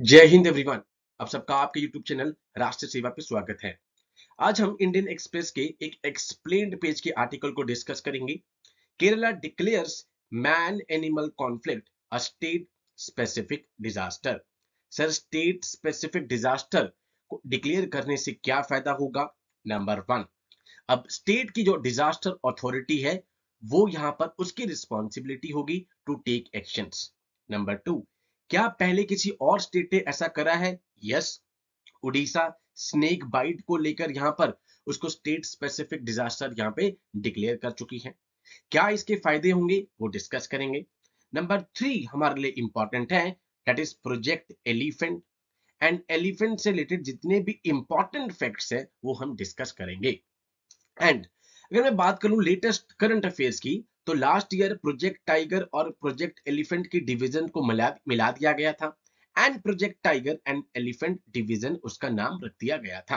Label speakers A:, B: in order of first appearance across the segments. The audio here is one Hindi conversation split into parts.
A: जय हिंद एवरीवन आप सबका आपके यूट्यूब चैनल राष्ट्र सेवा पे स्वागत है आज हम इंडियन एक्सप्रेस के एक एक्सप्लेन पेज के आर्टिकल को डिस्कस करेंगे Kerala declares man animal conflict state specific disaster sir state specific disaster को डिक्लेयर करने से क्या फायदा होगा नंबर वन अब स्टेट की जो डिजास्टर ऑथोरिटी है वो यहाँ पर उसकी रिस्पॉन्सिबिलिटी होगी to take action number two क्या पहले किसी और स्टेट ने ऐसा करा है यस उड़ीसा स्नेक बाइट को लेकर यहां पर उसको स्टेट स्पेसिफिक डिजास्टर यहाँ पे डिक्लेयर कर चुकी है क्या इसके फायदे होंगे वो डिस्कस करेंगे नंबर थ्री हमारे लिए इंपॉर्टेंट है that is project elephant and elephant से रिलेटेड जितने भी इंपॉर्टेंट फैक्ट है वो हम डिस्कस करेंगे एंड अगर मैं बात करूं लेटेस्ट करंट अफेयर्स की तो लास्ट ईयर प्रोजेक्ट टाइगर और प्रोजेक्ट एलिफेंट की डिवीजन को मिला मिला दिया गया था and project tiger and elephant division उसका नाम रख दिया गया था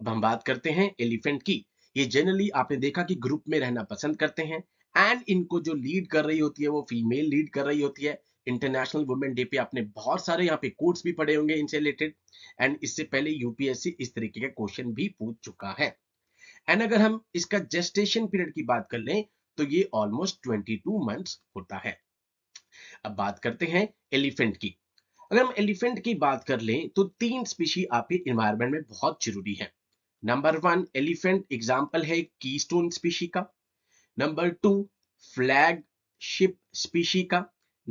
A: अब हम बात करते हैं एलिफेंट की ये जनरली आपने देखा कि ग्रुप में रहना पसंद करते हैं एंड इनको जो लीड कर रही होती है वो फीमेल लीड कर रही होती है इंटरनेशनल वुमेन डे पे आपने बहुत सारे यहाँ पे कोर्स भी पढ़े होंगे इनसे रिलेटेड एंड इससे पहले यूपीएससी इस तरीके का क्वेश्चन भी पूछ चुका है एंड अगर हम इसका जेस्टेशन पीरियड की बात कर लें तो ये ऑलमोस्ट 22 मंथ्स होता है अब बात करते हैं एलिफेंट की अगर हम एलिफेंट की बात कर लें तो तीन स्पीशी आपके इन्वायरमेंट में बहुत जरूरी है नंबर वन एलिफेंट एग्जाम्पल है की स्टोन स्पीशी का number two flagship species का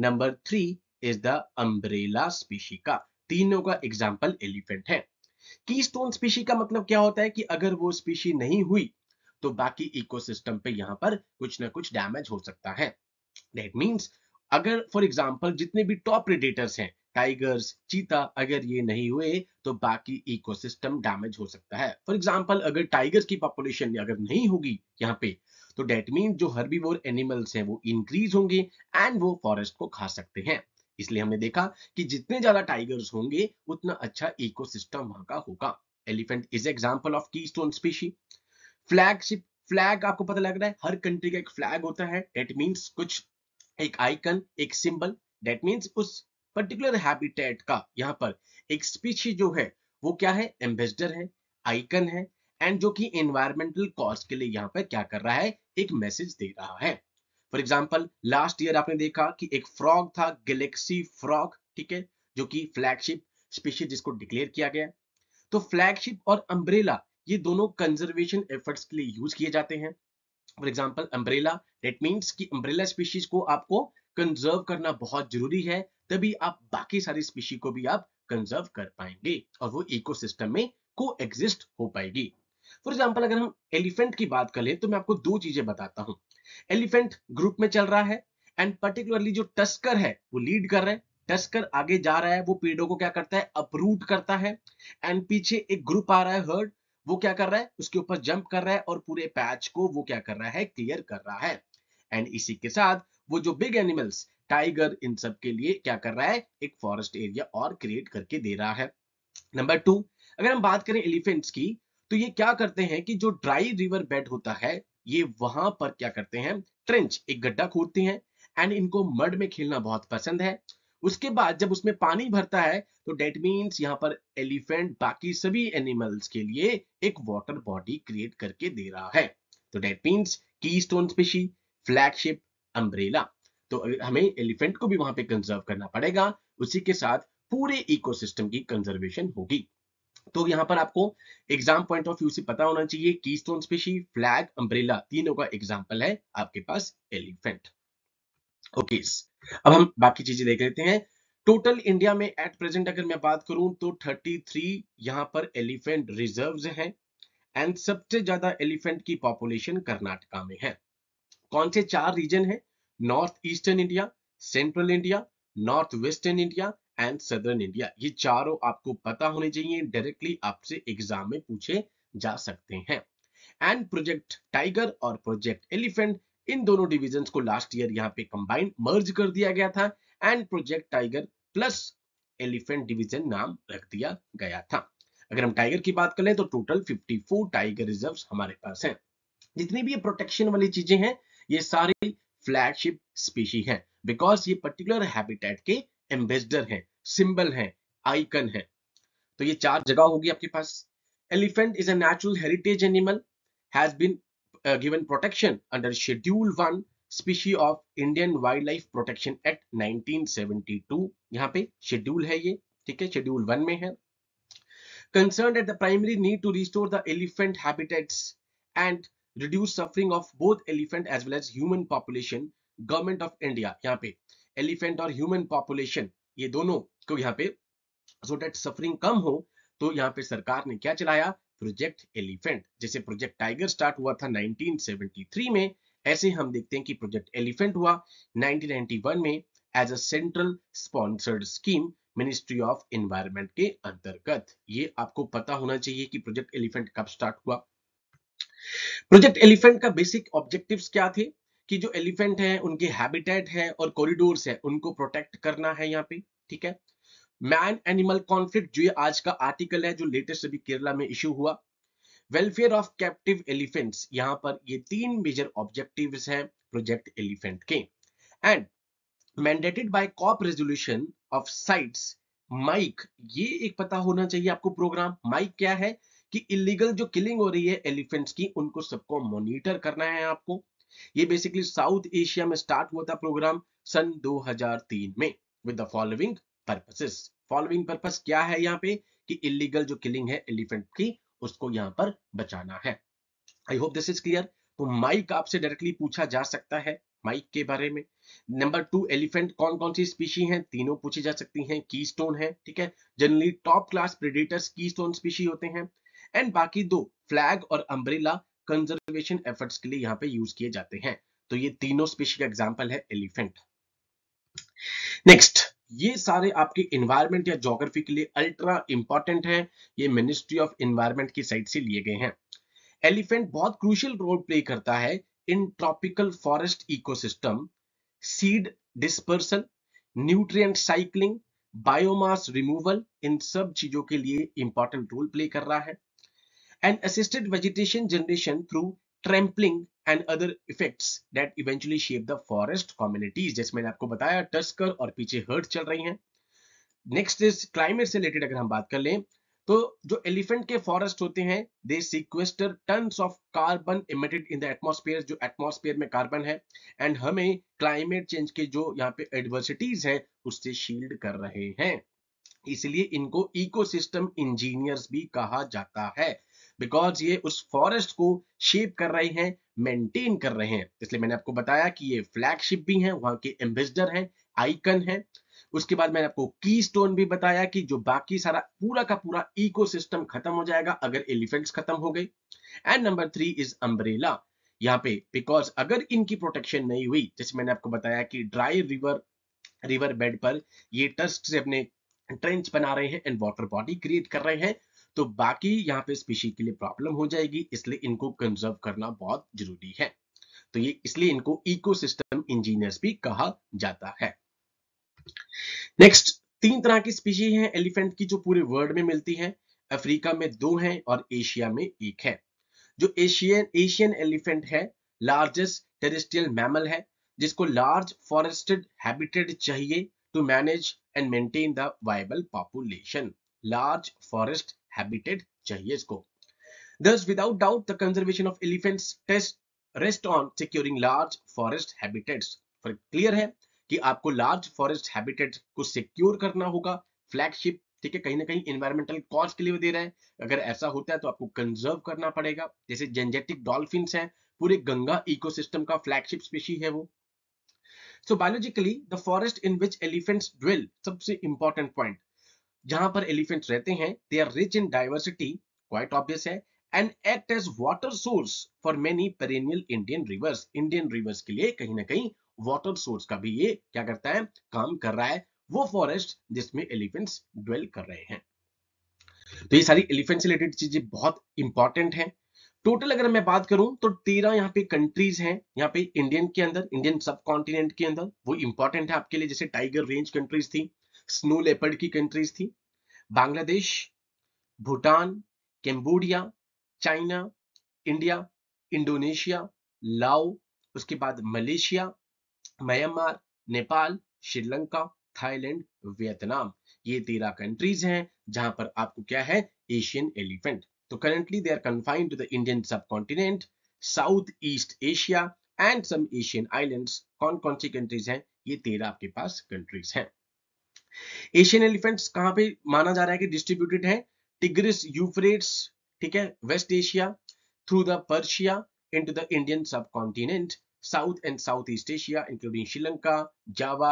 A: number three is the umbrella species का तीनों का एग्जाम्पल एलिफेंट है की स्टोन स्पीशी का मतलब क्या होता है कि अगर वो स्पीशी नहीं हुई तो बाकी इकोसिस्टम पे यहाँ पर कुछ ना कुछ डैमेज हो सकता है डेट मीन्स अगर फॉर एग्जाम्पल जितने भी टॉप रिडेटर्स हैं टाइगर्स चीता अगर ये नहीं हुए तो बाकी इकोसिस्टम डैमेज हो सकता है फॉर एग्जाम्पल अगर टाइगर्स की पॉपुलेशन अगर नहीं होगी यहाँ पे तो डेट मीन जो हर्बीवोर एनिमल्स हैं वो इंक्रीज होंगे एंड वो फॉरेस्ट को खा सकते हैं इसलिए हमने देखा कि जितने ज्यादा टाइगर्स होंगे उतना अच्छा इकोसिस्टम वहां का होगा elephant is example of keystone species flagship flag आपको पता लग रहा है हर कंट्री का एक फ्लैग होता है डेट मीन्स कुछ एक आइकन एक सिंबल डेट मीन्स उस पर्टिकुलर हैबिटेट का यहाँ पर एक स्पीशी जो है वो क्या है एम्बेसडर है आइकन है एंड जो कि एनवायरमेंटल कॉज के लिए यहाँ पर क्या कर रहा है एक मैसेज दे रहा है फॉर एग्जाम्पल लास्ट ईयर आपने देखा कि एक फ्रॉग था गैलेक्सी फ्रॉग ठीक है जो कि फ्लैगशिप स्पीशी जिसको डिक्लेयर किया गया तो फ्लैगशिप और अम्ब्रेला ये दोनों कंजर्वेशन एफर्ट्स के लिए यूज किए जाते हैं for example umbrella that means की अम्ब्रेला स्पीशीज को आपको कंजर्व करना बहुत जरूरी है तभी आप बाकी सारी स्पीशी को भी आप कंजर्व कर पाएंगे और वो इकोसिस्टम में को एग्जिस्ट हो पाएगी फॉर एग्जाम्पल अगर हम एलिफेंट की बात करें तो मैं आपको दो चीजें बताता हूँ एलिफेंट ग्रुप में चल रहा है एंड पर्टिकुलरली जो टस्कर है वो लीड कर रहा है टस्कर आगे जा रहा है वो पेड़ों को क्या करता है अपरूट करता है एंड पीछे एक ग्रुप आ रहा है हर्ड वो क्या कर रहा है उसके ऊपर जंप कर रहा है और पूरे पैच को वो क्या कर रहा है क्लियर कर रहा है एंड इसी के साथ वो जो बिग एनिमल्स टाइगर इन सब के लिए क्या कर रहा है एक फॉरेस्ट एरिया और क्रिएट करके दे रहा है नंबर टू अगर हम बात करें एलिफेंट्स की तो ये क्या करते हैं कि जो ड्राई रिवर बेड होता है ये वहां पर क्या करते हैं ट्रेंच एक गड्ढा खोदते हैं एंड इनको मड में खेलना बहुत पसंद है उसके बाद जब उसमें पानी भरता है तो डेट मीन्स यहाँ पर एलिफेंट बाकी सभी एनिमल्स के लिए एक वाटर बॉडी क्रिएट करके दे रहा है तो that means keystone species flagship umbrella तो हमें एलिफेंट को भी वहां पे कंजर्व करना पड़ेगा उसी के साथ पूरे इकोसिस्टम की कंजर्वेशन होगी तो यहाँ पर आपको एग्जाम पॉइंट ऑफ व्यू से पता होना चाहिए की स्टोन स्पेशी फ्लैग अम्ब्रेला तीनों का एग्जाम्पल है आपके पास एलिफेंट ओके अब हम बाकी चीजें देख लेते हैं टोटल इंडिया में एट प्रेजेंट अगर मैं बात करूं तो 33 यहां पर एलिफेंट रिजर्व्स हैं एंड सबसे ज्यादा एलिफेंट की पॉपुलेशन कर्नाटका में है कौन से चार रीजन है north eastern India central India north western India and southern India ये चारों आपको पता होने चाहिए डायरेक्टली आपसे एग्जाम में पूछे जा सकते हैं एंड प्रोजेक्ट टाइगर और प्रोजेक्ट एलिफेंट इन दोनों डिविजन को लास्ट ईयर यहाँ पे कंबाइंड मर्ज कर दिया गया था and project tiger plus elephant division नाम रख दिया गया था अगर हम टाइगर की बात करें तो टोटल 54 टाइगर रिजर्व्स हमारे पास हैं जितनी भी ये प्रोटेक्शन वाली चीजें हैं ये सारी फ्लैगशिप स्पीशी हैं बिकॉज ये पर्टिकुलर हैबिटेट के एम्बेसडर हैं सिंबल हैं आइकन हैं तो ये चार जगह होगी आपके पास एलिफेंट इज अचुरल heritage animal has been uh, given protection under Schedule 1 species of indian wildlife protection act 1972 yahan pe schedule hai ye theek hai schedule 1 mein hai concerned at the primary need to restore the elephant habitats and reduce suffering of both elephant as well as human population government of india yahan pe elephant or human population ये दोनों को यहाँ पे so that suffering कम हो तो यहाँ पे सरकार ने क्या चलाया प्रोजेक्ट एलिफेंट जैसे प्रोजेक्ट टाइगर स्टार्ट हुआ था 1973 में ऐसे हम देखते हैं कि प्रोजेक्ट एलिफेंट हुआ 1991 में as a central sponsored scheme ministry of environment के अंतर्गत ये आपको पता होना चाहिए कि प्रोजेक्ट एलिफेंट कब स्टार्ट हुआ प्रोजेक्ट एलिफेंट का बेसिक ऑब्जेक्टिव क्या थे कि जो एलिफेंट है उनके हैबिटेट है और कॉरिडोर है उनको प्रोटेक्ट करना है यहाँ पे ठीक है मैन एनिमल कॉन्फ्लिक्ट जो ये आज का आर्टिकल है जो लेटेस्ट अभी केरला में इश्यू हुआ वेलफेयर ऑफ कैप्टिव एलिफेंट्स यहाँ पर ये तीन मेजर ऑब्जेक्टिव हैं प्रोजेक्ट एलिफेंट के and mandated by COP resolution of CITES MIKE ये एक पता होना चाहिए आपको प्रोग्राम माइक क्या है कि इलीगल जो किलिंग हो रही है एलिफेंट्स की उनको सबको मॉनिटर करना है आपको ये बेसिकली साउथ एशिया में स्टार्ट हुआ था प्रोग्राम सन 2003 में with the following purposes. Following purpose क्या है यहाँ पे कि illegal जो killing है elephant की उसको यहाँ पर बचाना है I hope this is clear तो माइक आपसे डायरेक्टली पूछा जा सकता है माइक के बारे में नंबर टू एलिफेंट कौन कौन सी स्पीशी हैं तीनों पूछी जा सकती हैं कीस्टोन है ठीक है generally top class predators keystone species होते हैं एंड बाकी दो फ्लैग और अम्ब्रेला कंजर्वेशन एफर्ट्स के लिए यहाँ पे यूज किए जाते हैं तो ये तीनों स्पीशी का एग्जाम्पल है एलिफेंट नेक्स्ट ये सारे आपके इन्वायरमेंट या जोग्राफी के लिए अल्ट्रा इंपॉर्टेंट है ये मिनिस्ट्री ऑफ इन्वायरमेंट की साइड से लिए गए हैं एलिफेंट बहुत क्रूशियल रोल प्ले करता है in tropical forest ecosystem seed dispersal nutrient cycling biomass removal इन सब चीजों के लिए इंपॉर्टेंट रोल प्ले कर रहा है and assisted vegetation generation through trampling and other effects that eventually shape the forest communities जैसे मैंने आपको बताया टस्कर और पीछे हर्ट चल रही हैं नेक्स्ट इज क्लाइमेट से रिलेटेड अगर हम बात कर लें तो जो एलिफेंट के फॉरेस्ट होते हैं they sequester tons of carbon emitted in the atmosphere जो एटमोसफेयर में कार्बन है एंड हमें क्लाइमेट चेंज के जो यहाँ पे एडवर्सिटीज है उससे शील्ड कर रहे हैं इसलिए इनको इकोसिस्टम इंजीनियर्स भी कहा जाता है बिकॉज ये उस फॉरेस्ट को शेप कर रहे हैं मेंटेन कर रहे हैं इसलिए मैंने आपको बताया कि ये फ्लैगशिप भी है वहां के एम्बेसडर है आइकन है उसके बाद मैंने आपको की स्टोन भी बताया कि जो बाकी सारा पूरा का पूरा इकोसिस्टम खत्म हो जाएगा अगर एलिफेंट्स खत्म हो गए and number three is umbrella यहाँ पे बिकॉज अगर इनकी प्रोटेक्शन नहीं हुई जैसे मैंने आपको बताया कि ड्राई रिवर रिवर बेड पर ये टस्ट से अपने ट्रेंच बना रहे हैं एंड वाटर बॉडी क्रिएट कर रहे हैं तो बाकी यहाँ पे स्पीशी के लिए प्रॉब्लम हो जाएगी इसलिए इनको कंजर्व करना बहुत जरूरी है तो ये इसलिए इनको इकोसिस्टम इंजीनियर्स भी कहा जाता है नेक्स्ट तीन तरह की स्पीशी है एलिफेंट की जो पूरे वर्ल्ड में मिलती है अफ्रीका में दो है और एशिया में एक है जो एशियन एशियन एलिफेंट है लार्जेस्ट टेरिस्ट्रियल मैमल है जिसको लार्ज फॉरेस्टेड हैबिटेड चाहिए to manage and maintain the viable population large forest habitat चाहिए इसको thus without doubt the conservation of elephants test rest on securing large forest habitats. For clear है कि आपको लार्ज फॉरेस्ट हैबिटेट को सिक्योर करना होगा फ्लैगशिप ठीक है कहीं ना कहीं इन्वायरमेंटल कॉज के लिए दे रहा है अगर ऐसा होता है तो आपको कंजर्व करना पड़ेगा जैसे जेंजेटिक डॉल्फिन हैं पूरे गंगा इकोसिस्टम का फ्लैगशिप स्पेशी है वो so biologically the forest in which elephants dwell सबसे इंपॉर्टेंट पॉइंट जहां पर एलिफेंट रहते हैं they are rich in diversity quite obvious है and act as water source for many perennial Indian rivers Indian rivers के लिए कहीं ना कहीं वाटर सोर्स का भी ये क्या करता है काम कर रहा है वो फॉरेस्ट जिसमें एलिफेंट्स ड्वेल कर रहे हैं तो ये सारी एलिफेंट से रिलेटेड चीजें बहुत इंपॉर्टेंट हैं टोटल अगर मैं बात करूं तो तेरह यहाँ पे कंट्रीज हैं यहाँ पे इंडियन के अंदर इंडियन सब कॉन्टिनेंट के अंदर वो इंपॉर्टेंट है आपके लिए जैसे टाइगर रेंज कंट्रीज थी स्नो लेपर्ड की कंट्रीज थी Bangladesh Bhutan Cambodia China India Indonesia Lao उसके बाद Malaysia Myanmar Nepal Sri Lanka Thailand Vietnam ये तेरह कंट्रीज हैं जहां पर आपको क्या है एशियन एलिफेंट तो currently they are confined to the Indian subcontinent South East Asia and some Asian islands कौन कौन सी कंट्रीज हैं ये तेरह आपके पास कंट्रीज हैं एशियन एलिफेंट्स कहां पे माना जा रहा है कि डिस्ट्रीब्यूटेड है टिग्रिस यूफ्रेट्स ठीक है West Asia through the Persia the Indian subcontinent south and South East Asia including Sri Lanka Java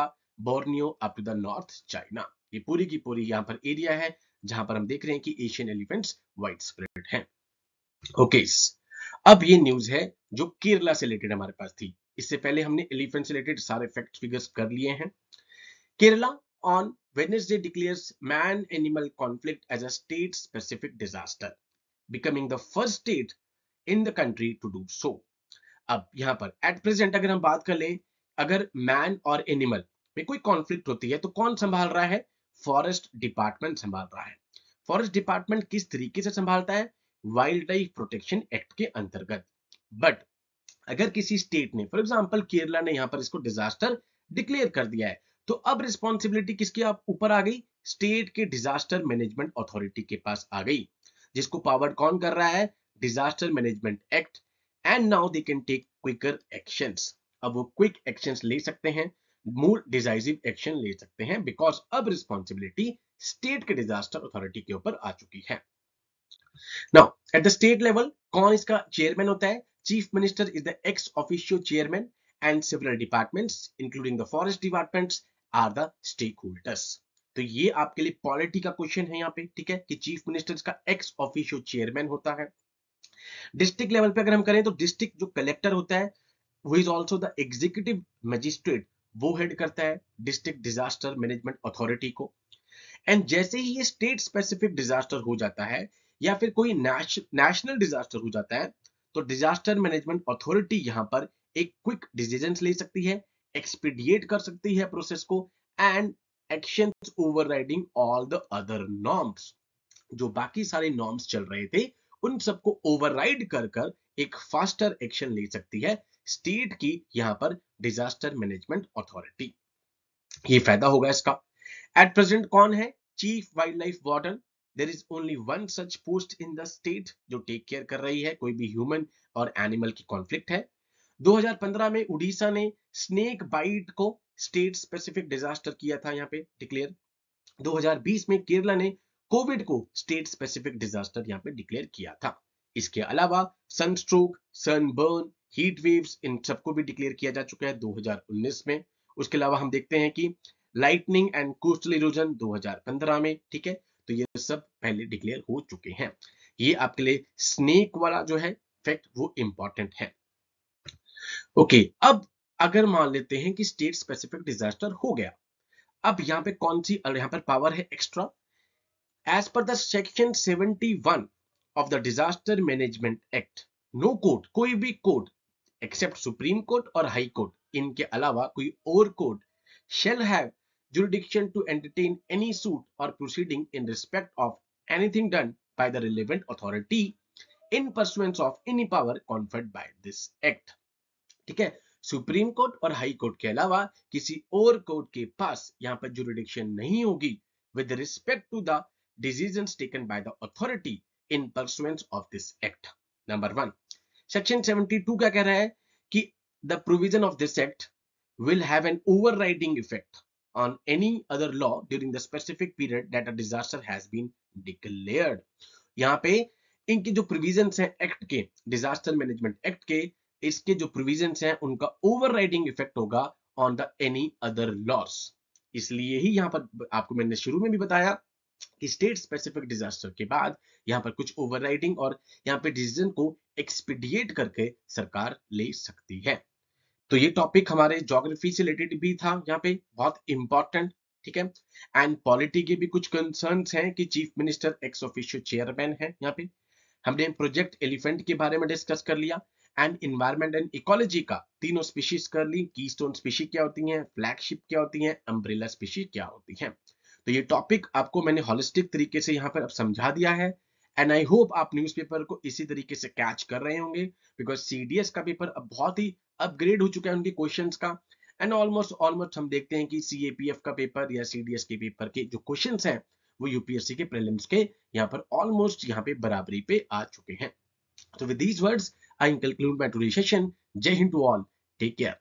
A: Borneo up to the north China ये पूरी की पूरी यहां पर एरिया है जहां पर हम देख रहे हैं कि एशियन एलिफेंट्स वाइड स्प्रेड है ओके अब ये न्यूज है जो केरला से रिलेटेड हमारे पास थी इससे पहले हमने एलिफेंट से रिलेटेड सारे फैक्ट फिगर्स कर लिए हैं Kerala on Wednesday declares man-animal conflict as a state-specific disaster, becoming the first state in the country to do so. अब यहाँ पर एट प्रेजेंट अगर हम बात कर लें अगर मैन और एनिमल में कोई कॉन्फ्लिक्ट होती है तो कौन संभाल रहा है फॉरेस्ट डिपार्टमेंट संभाल रहा है फॉरेस्ट डिपार्टमेंट किस तरीके से संभालता है वाइल्ड लाइफ प्रोटेक्शन एक्ट के अंतर्गत बट अगर किसी स्टेट ने फॉर एग्जाम्पल केरला ने यहाँ पर इसको डिजास्टर डिक्लेयर कर दिया है तो अब रिस्पॉन्सिबिलिटी किसके आप ऊपर आ गई स्टेट के डिजास्टर मैनेजमेंट अथॉरिटी के पास आ गई जिसको पावर कौन कर रहा है disaster management act and now they can take quicker action अब वो क्विक एक्शन ले सकते हैं मोर डिजाइजिव एक्शन ले सकते हैं बिकॉज अब रिस्पॉन्सिबिलिटी स्टेट के डिजास्टर अथॉरिटी के ऊपर आ चुकी है now at the state level कौन इसका चेयरमैन होता है chief minister is the ex officio chairman and civil departments including the forest departments are the stakeholders तो ये आपके लिए पॉलिटी का क्वेश्चन है यहाँ पे ठीक है कि चीफ मिनिस्टर का एक्स ऑफिशियो चेयरमैन होता है डिस्ट्रिक्ट लेवल पे अगर हम करें तो डिस्ट्रिक्ट जो कलेक्टर होता है वो is also the executive magistrate वो हेड करता है डिस्ट्रिक्ट डिजास्टर मैनेजमेंट अथॉरिटी को एंड जैसे ही ये स्टेट स्पेसिफिक डिजास्टर हो जाता है या फिर कोई नेशनल डिजास्टर हो जाता है तो डिजास्टर मैनेजमेंट अथॉरिटी यहां पर एक क्विक डिसीजन ले सकती है एक्सपीडिएट कर सकती है प्रोसेस को and action overriding all the other norms जो बाकी सारे नॉर्म्स चल रहे थे उन सबको ओवरराइड कर कर एक फास्टर एक्शन ले सकती है स्टेट की यहां पर डिजास्टर मैनेजमेंट अथॉरिटी ये फायदा होगा इसका एट प्रेजेंट कौन है chief wildlife warden there is only one such post in the state जो टेक केयर कर रही है कोई भी ह्यूमन और एनिमल की कॉन्फ्लिक्ट है 2015 में उड़ीसा ने स्नेक बाइट को स्टेट स्पेसिफिक डिजास्टर किया था यहाँ पे डिक्लेयर 2020 में केरला ने कोविड को स्टेट स्पेसिफिक डिजास्टर यहाँ पे डिक्लेयर किया था इसके अलावा सनस्ट्रोक सनबर्न हीट वेव्स इन सबको भी डिक्लेयर किया जा चुका है 2019 में उसके अलावा हम देखते हैं कि लाइटनिंग एंड कोस्टल इरोजन 2015 में ठीक है तो ये सब पहले डिक्लेयर हो चुके हैं ये आपके लिए स्नेक वाला जो है फैक्ट वो इंपॉर्टेंट है ओके okay, अब अगर मान लेते हैं कि स्टेट स्पेसिफिक डिजास्टर हो गया अब यहाँ पे कौन सी यहाँ पर पावर है extra as per the section 71 of the disaster management act no court कोई भी कोर्ट एक्सेप्ट सुप्रीम कोर्ट और हाई कोर्ट इनके अलावा कोई और court shall have jurisdiction to entertain any suit or proceeding in respect of anything done by the relevant authority in pursuance of any power conferred by this act ठीक है सुप्रीम कोर्ट और हाई कोर्ट के अलावा किसी और कोर्ट के पास यहाँ पर जुरिडिक्शन नहीं होगी with respect to the decisions taken by the authority in pursuance of this act number one section 72 क्या कह रहा है कि the provision of this act will have an overriding effect on any other law during the specific period that a disaster has been declared यहाँ पे इनके जो प्रोविजंस हैं एक्ट के डिजास्टर मैनेजमेंट एक्ट के इसके जो प्रोविजन हैं उनका ओवर इफेक्ट होगा on the any other laws इसलिए ही यहां पर आपको मैंने शुरू में भी बताया कि स्टेट स्पेसिफिक डिजास्टर के बाद यहां पर कुछ ओवरराइडिंग और यहां पे डिसीजन को एक्सपीडिएट करके सरकार ले सकती है तो ये टॉपिक हमारे ज्योग्राफी से रिलेटेड भी था यहाँ पे बहुत इंपॉर्टेंट ठीक है एंड पॉलिटी के भी कुछ कंसर्न हैं कि chief minister ex official chairman है यहाँ पे हमने प्रोजेक्ट एलिफेंट के बारे में डिस्कस कर लिया एंड इन्वायरमेंट एंड इकोलॉजी का तीनों स्पीशीज कर ली की स्टोन स्पीशी क्या होती है फ्लैगशिप क्या होती है अम्ब्रेला स्पीशी क्या होती है तो ये टॉपिक आपको मैंने हॉलिस्टिक तरीके से यहाँ पर अब समझा दिया है एंड आई होप आप न्यूज़पेपर को इसी तरीके से कैच कर रहे होंगे बिकॉज सीडीएस का पेपर अब बहुत ही अपग्रेड हो चुका है उनके क्वेश्चन का एंड ऑलमोस्ट ऑलमोस्ट हम देखते हैं कि सीएपीएफ का पेपर या सीडीएस के पेपर के जो क्वेश्चन हैं वो यूपीएससी के प्रीलिम्स के यहाँ पर ऑलमोस्ट यहाँ पे बराबरी पे आ चुके हैं तो with these words I will conclude my today's session. Jai Hind to all. Take care.